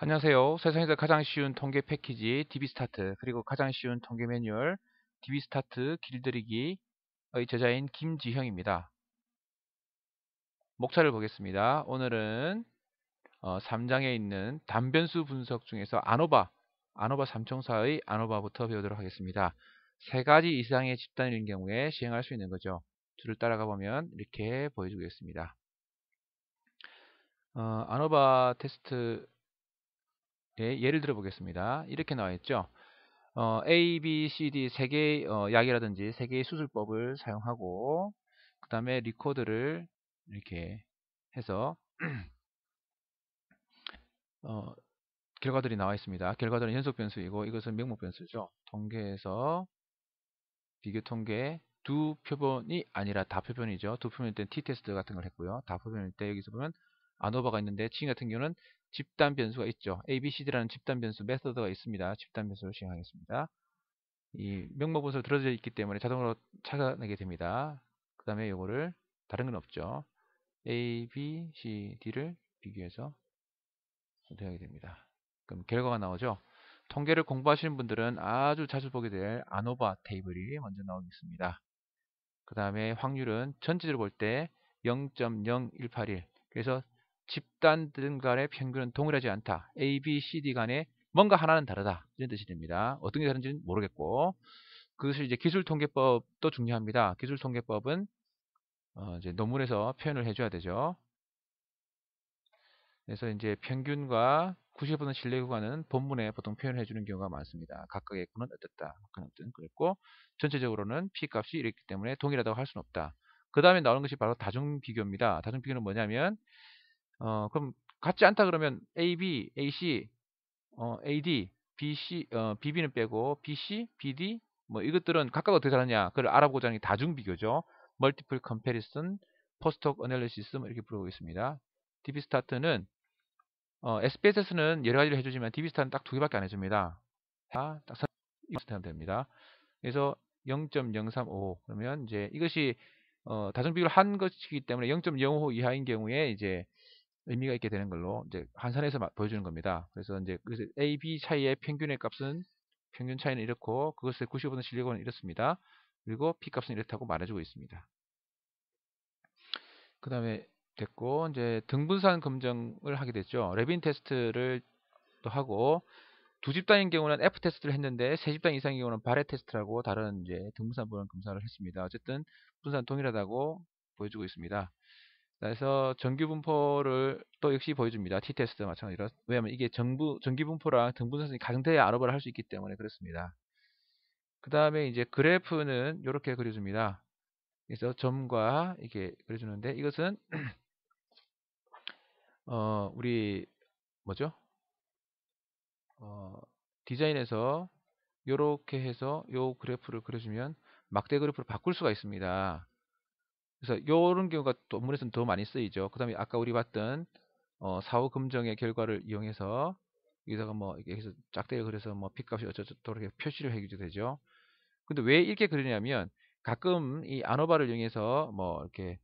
안녕하세요. 세상에서 가장 쉬운 통계 패키지 DB스타트 그리고 가장 쉬운 통계 매뉴얼 DB스타트 길들이기의 저자인 김지형입니다. 목차를 보겠습니다. 오늘은 3장에 어, 있는 단변수 분석 중에서 아노바, 아노바 삼총사의 아노바부터 배우도록 하겠습니다. 세 가지 이상의 집단일 경우에 시행할 수 있는 거죠. 줄을 따라가 보면 이렇게 보여주겠습니다. 어, 아노바 테스트 예, 예를 들어 보겠습니다. 이렇게 나와 있죠. 어, A, B, C, D 세 개의 어, 약이라든지 세 개의 수술법을 사용하고 그 다음에 리코드를 이렇게 해서 어, 결과들이 나와 있습니다. 결과들은 연속 변수이고 이것은 명목 변수죠. 통계에서 비교 통계 두 표본이 아니라 다 표본이죠. 두 표본일 때 t 테스트 같은 걸 했고요. 다 표본일 때 여기서 보면 아노바가 있는데 칭 같은 경우는 집단 변수가 있죠. ABCD라는 집단 변수 메서드가 있습니다. 집단 변수로 시행하겠습니다. 이 명목 분석 들어져 있기 때문에 자동으로 찾아내게 됩니다. 그 다음에 이거를 다른 건 없죠. A, B, C, D를 비교해서 선택하게 됩니다. 그럼 결과가 나오죠. 통계를 공부하시는 분들은 아주 자주 보게 될 아노바 테이블이 먼저 나오겠습니다. 그 다음에 확률은 전체적으로 볼 때 0.0181 그래서 집단등 간의 평균은 동일하지 않다. A, B, C, D 간에 뭔가 하나는 다르다. 이런 뜻이 됩니다. 어떤 게 다른지는 모르겠고 그것을 이제 기술통계법도 중요합니다. 기술통계법은 어, 이제 논문에서 표현을 해줘야 되죠. 그래서 이제 평균과 90% 신뢰 구간은 본문에 보통 표현해 주는 경우가 많습니다. 각각의 구는 어떻다. 어떤 그랬고 전체적으로는 p 값이 이렇기 때문에 동일하다고 할 수는 없다. 그 다음에 나오는 것이 바로 다중 비교입니다. 다중 비교는 뭐냐면 어, 그럼 같지 않다 그러면 AB, AC, 어, AD, BC, 어, BB는 빼고 BC, BD 뭐 이것들은 각각 어떻게 다르냐 그걸 알아보고자 하는 게 다중 비교죠. 멀티플 컴페리슨, 포스톡 어널리시스 이렇게 부르고 있습니다. DB스타트는 어, SPSS는 여러 가지를 해주지만 DB스타는 딱 두 개밖에 안 해줍니다. 딱 선택하면 됩니다. 그래서 0.035 그러면 이제 이것이 어, 다중 비교를 한 것이기 때문에 0.05 이하인 경우에 이제 의미가 있게 되는 걸로 이제 환산해서 보여주는 겁니다. 그래서 이제 A, B 차이의 평균의 값은 평균 차이는 이렇고 그것의 9 5의 실리콘은 이렇습니다. 그리고 P 값은 이렇다고 말해주고 있습니다. 그 다음에 됐고 이제 등분산 검증을 하게 됐죠. 레빈 테스트를 또 하고 두 집단인 경우는 F 테스트를 했는데 세 집단 이상인 경우는 바레 테스트라고 다른 이제 등분산 보안 검사를 했습니다. 어쨌든 분산 동일하다고 보여주고 있습니다. 그래서 정규분포를 또 역시 보여줍니다. T테스트 마찬가지로. 왜냐하면 이게 정부, 정규분포랑 등분선이 가정대의 아로바를 할 수 있기 때문에 그렇습니다. 그 다음에 이제 그래프는 이렇게 그려줍니다. 그래서 점과 이렇게 그려주는데 이것은 어, 우리 뭐죠? 어, 디자인에서 이렇게 해서 요 그래프를 그려주면 막대 그래프로 바꿀 수가 있습니다. 그래서 이런 경우가 논문에서는 더 많이 쓰이죠. 그 다음에 아까 우리 봤던 어, 사후 검정의 결과를 이용해서 여기다가 뭐 여기서 짝대기 그래서 뭐 핏값이 어쩌저쩌고 이렇게 표시를 해주게 되죠. 근데 왜 이렇게 그러냐면 가끔 이 아노바를 이용해서 뭐 이렇게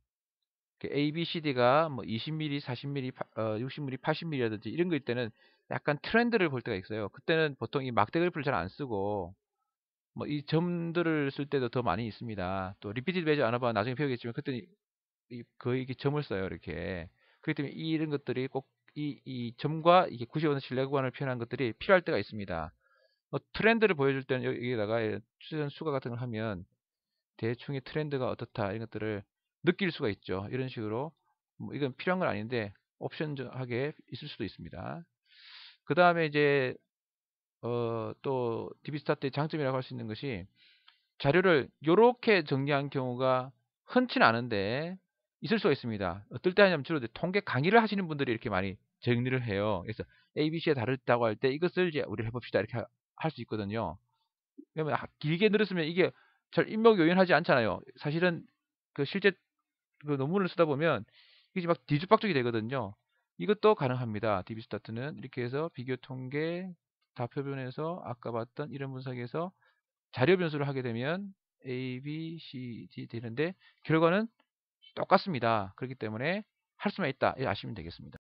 A, B, C, D가 뭐 20mm, 40mm, 60mm, 80mm라든지 이런 거일 때는 약간 트렌드를 볼 때가 있어요. 그때는 보통 이 막대 그래프를 잘 안 쓰고 뭐이 점들을 쓸 때도 더 많이 있습니다. 또 리피티드 베이지 안아봐 나중에 배우겠지만 그때는 거의 이게 점을 써요 이렇게. 그렇기 때문에 이런 것들이 꼭이이 점과 이게 95는 신뢰 구간을 표현한 것들이 필요할 때가 있습니다. 뭐 트렌드를 보여줄 때는 여기다가 예, 추천 수가 같은 걸 하면 대충의 트렌드가 어떻다 이런 것들을 느낄 수가 있죠. 이런 식으로 뭐 이건 필요한 건 아닌데 옵션하게 있을 수도 있습니다. 그 다음에 이제 어, 또 디비스타트의 장점이라고 할 수 있는 것이 자료를 이렇게 정리한 경우가 흔치는 않은데 있을 수가 있습니다. 어떨 때 하냐면 주로 통계 강의를 하시는 분들이 이렇게 많이 정리를 해요. 그래서 A, B, C에 다르다고 할 때 이것을 이제 우리 해봅시다 이렇게 할 수 있거든요. 왜냐면 길게 늘었으면 이게 잘 입목 요인하지 않잖아요. 사실은 그 실제 그 논문을 쓰다 보면 이게 막 뒤죽박죽이 되거든요. 이것도 가능합니다. 디비스타트는 이렇게 해서 비교 통계 좌표 변에서 아까 봤던 이런 분석에서 자료 변수를 하게 되면 A, B, C, D 되는데 결과는 똑같습니다. 그렇기 때문에 할 수만 있다. 이거 아시면 되겠습니다.